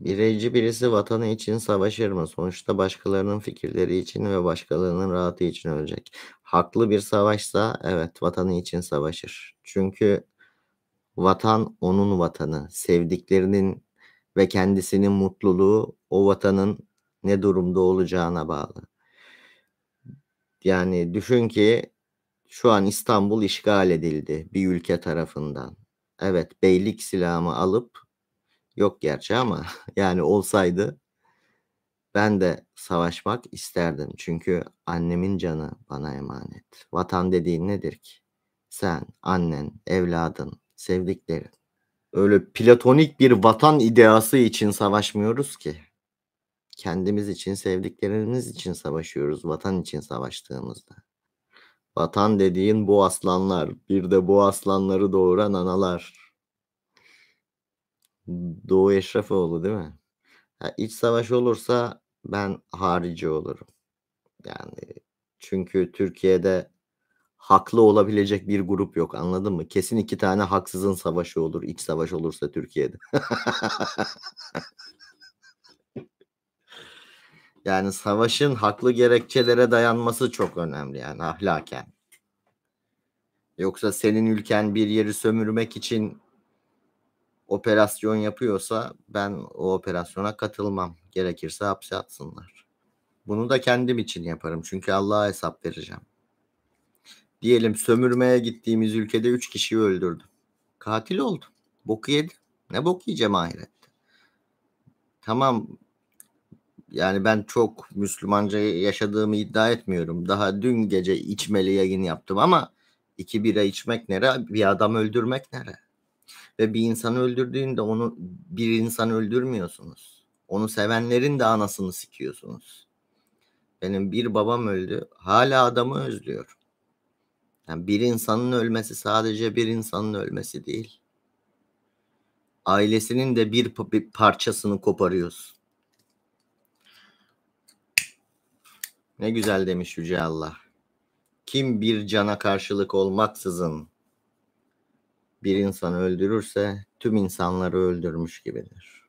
Bireyci birisi vatanı için savaşır mı? Sonuçta başkalarının fikirleri için ve başkalarının rahatı için ölecek. Haklı bir savaşsa evet vatanı için savaşır. Çünkü vatan onun vatanı. Sevdiklerinin ve kendisinin mutluluğu o vatanın ne durumda olacağına bağlı. Yani düşün ki şu an İstanbul işgal edildi bir ülke tarafından. Evet beylik silahımı alıp Yok gerçi ama yani olsaydı ben de savaşmak isterdim. Çünkü annemin canı bana emanet. Vatan dediğin nedir ki? Sen, annen, evladın, sevdiklerin. Öyle platonik bir vatan ideası için savaşmıyoruz ki. Kendimiz için, sevdiklerimiz için savaşıyoruz. Vatan için savaştığımızda. Vatan dediğin bu aslanlar, bir de bu aslanları doğuran analar. Doğu Eşrefoğlu değil mi? Ya iç savaş olursa ben harici olurum. Yani çünkü Türkiye'de haklı olabilecek bir grup yok anladın mı? Kesin iki tane haksızın savaşı olur iç savaş olursa Türkiye'de. yani savaşın haklı gerekçelere dayanması çok önemli yani ahlaken. Yoksa senin ülken bir yeri sömürmek için operasyon yapıyorsa ben o operasyona katılmam. Gerekirse hapse atsınlar. Bunu da kendim için yaparım çünkü Allah'a hesap vereceğim. Diyelim sömürmeye gittiğimiz ülkede 3 kişiyi öldürdüm. Katil oldum. Boku yedim. Ne bok yiyeceğim ahirette? Tamam yani ben çok Müslümanca yaşadığımı iddia etmiyorum. Daha dün gece içmeli yayın yaptım ama iki bira içmek nere? Bir adam öldürmek nere? Ve bir insanı öldürdüğünde onu bir insanı öldürmüyorsunuz. Onu sevenlerin de anasını sikiyorsunuz. Benim bir babam öldü. Hala adamı özlüyor. Yani bir insanın ölmesi sadece bir insanın ölmesi değil. Ailesinin de bir parçasını koparıyorsun. Ne güzel demiş Yüce Allah. Kim bir cana karşılık olmaksızın bir insan öldürürse tüm insanları öldürmüş gibidir.